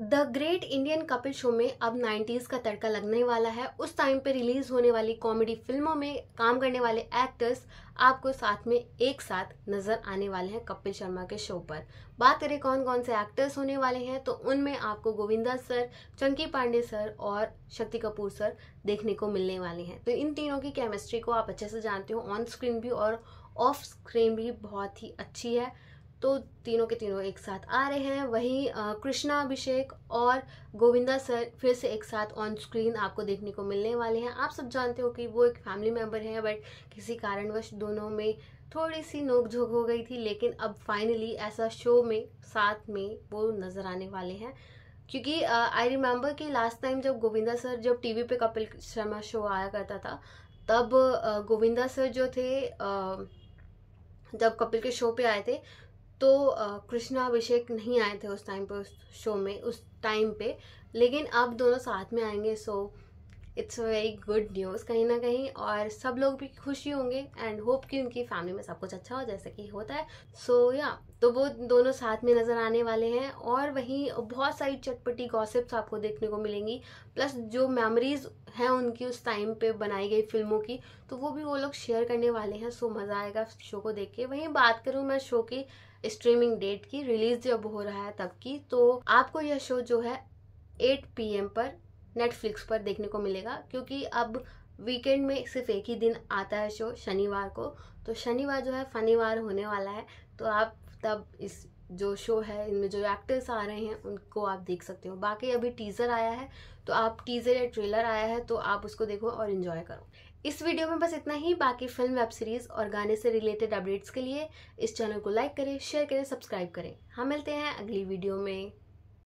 the great Indian Kapil show में अब 90s का तड़का लगने वाला है उस टाइम पे रिलीज होने वाली कॉमेडी फिल्मों में काम करने वाले एक्टर्स आपको साथ में एक साथ नजर आने वाले हैं कपिल शर्मा के शो पर बात करें कौन कौन से एक्टर्स होने वाले हैं तो उनमें आपको गोविंदा सर चंकी पांडे सर और शक्ति कपूर सर देखने को मिलने वाले हैं तो इन तीनों की केमिस्ट्री को आप अच्छे से जानते हो ऑन स्क्रीन भी और ऑफ स्क्रीन भी बहुत ही अच्छी है तो तीनों के तीनों एक साथ आ रहे हैं वहीं कृष्णा अभिषेक और गोविंदा सर फिर से एक साथ ऑन स्क्रीन आपको देखने को मिलने वाले हैं आप सब जानते हो कि वो एक फैमिली मेम्बर हैं बट किसी कारणवश दोनों में थोड़ी सी नोकझोंक हो गई थी लेकिन अब फाइनली ऐसा शो में साथ में वो नज़र आने वाले हैं क्योंकि आई रिमेम्बर कि लास्ट टाइम जब गोविंदा सर जब टीवी पे कपिल शर्मा शो आया करता था तब गोविंदा सर जो थे जब कपिल के शो पे आए थे तो कृष्णा अभिषेक नहीं आए थे उस टाइम पे उस शो में उस टाइम पे लेकिन अब दोनों साथ में आएंगे so it's a very good news कहीं ना कहीं और सब लोग भी खुशी होंगे एंड होप कि उनकी फैमिली में सब कुछ अच्छा हो जैसे कि होता है सो so, या yeah, तो वो दोनों साथ में नज़र आने वाले हैं और वहीं बहुत सारी चटपटी गॉसिप्स आपको देखने को मिलेंगी प्लस जो मेमोरीज हैं उनकी उस टाइम पे बनाई गई फिल्मों की तो वो भी वो लोग शेयर करने वाले हैं सो मज़ा आएगा शो को देख के वहीं बात करूँ मैं शो की स्ट्रीमिंग डेट की रिलीज जब हो रहा है तब की तो आपको यह शो जो है 8 पीएम पर नेटफ्लिक्स पर देखने को मिलेगा क्योंकि अब वीकेंड में सिर्फ एक ही दिन आता है शो शनिवार को तो शनिवार जो है फनीवार होने वाला है तो आप तब इस जो शो है इनमें जो एक्टर्स आ रहे हैं उनको आप देख सकते हो बाकी अभी टीज़र आया है तो आप टीज़र या ट्रेलर आया है तो आप उसको देखो और इन्जॉय करो इस वीडियो में बस इतना ही बाकी फिल्म वेब सीरीज़ और गाने से रिलेटेड अपडेट्स के लिए इस चैनल को लाइक करें शेयर करें सब्सक्राइब करें हम मिलते हैं अगली वीडियो में